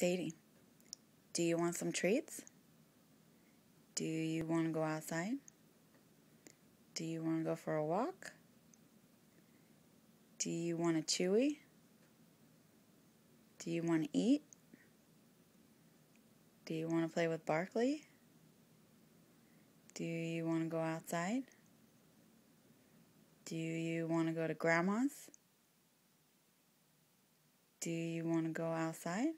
Sadie, do you want some treats? Do you want to go outside? Do you want to go for a walk? Do you want a chewy? Do you want to eat? Do you want to play with Barkley? Do you want to go outside? Do you want to go to grandma's? Do you want to go outside?